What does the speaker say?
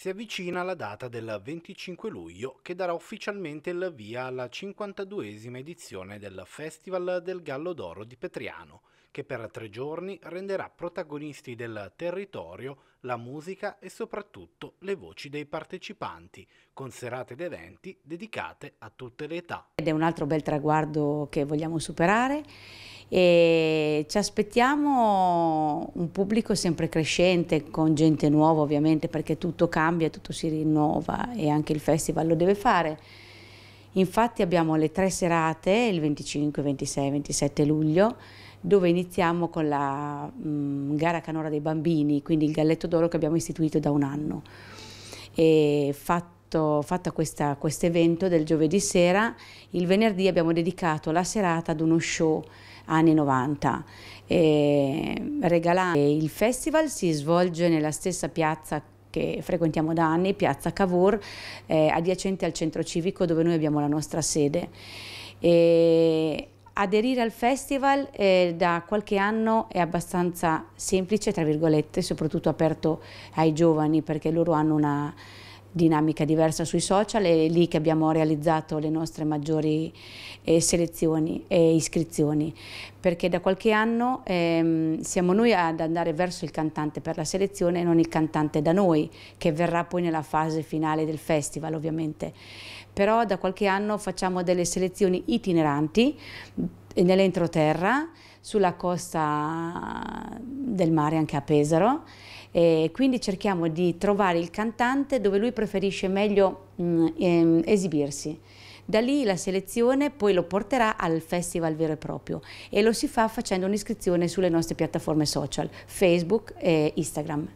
Si avvicina la data del 25 luglio che darà ufficialmente il via alla 52esima edizione del Festival del Gallo d'Oro di Petriano, che per tre giorni renderà protagonisti del territorio la musica e soprattutto le voci dei partecipanti, con serate ed eventi dedicate a tutte le età. Ed è un altro bel traguardo che vogliamo superare e ci aspettiamo un pubblico sempre crescente con gente nuova ovviamente perché tutto cambia, tutto si rinnova e anche il festival lo deve fare. Infatti abbiamo le tre serate, il 25, 26, 27 luglio, dove iniziamo con la mh, mm, gara canora dei bambini, quindi il galletto d'oro che abbiamo istituito da un anno. E fatto fatto, fatto questo evento del giovedì sera, il venerdì abbiamo dedicato la serata ad uno show anni 90. E regalare. Il festival si svolge nella stessa piazza che frequentiamo da anni, piazza Cavour, eh, adiacente al centro civico dove noi abbiamo la nostra sede. E aderire al festival eh, da qualche anno è abbastanza semplice, tra virgolette, soprattutto aperto ai giovani perché loro hanno una dinamica diversa sui social, è lì che abbiamo realizzato le nostre maggiori eh, selezioni e iscrizioni, perché da qualche anno ehm, siamo noi ad andare verso il cantante per la selezione e non il cantante da noi, che verrà poi nella fase finale del festival ovviamente. Però da qualche anno facciamo delle selezioni itineranti eh, nell'entroterra, sulla costa del mare anche a Pesaro, e quindi cerchiamo di trovare il cantante dove lui preferisce meglio mh, mm, ehm, esibirsi. Da lì la selezione poi lo porterà al festival vero e proprio e lo si fa facendo un'iscrizione sulle nostre piattaforme social, Facebook e Instagram.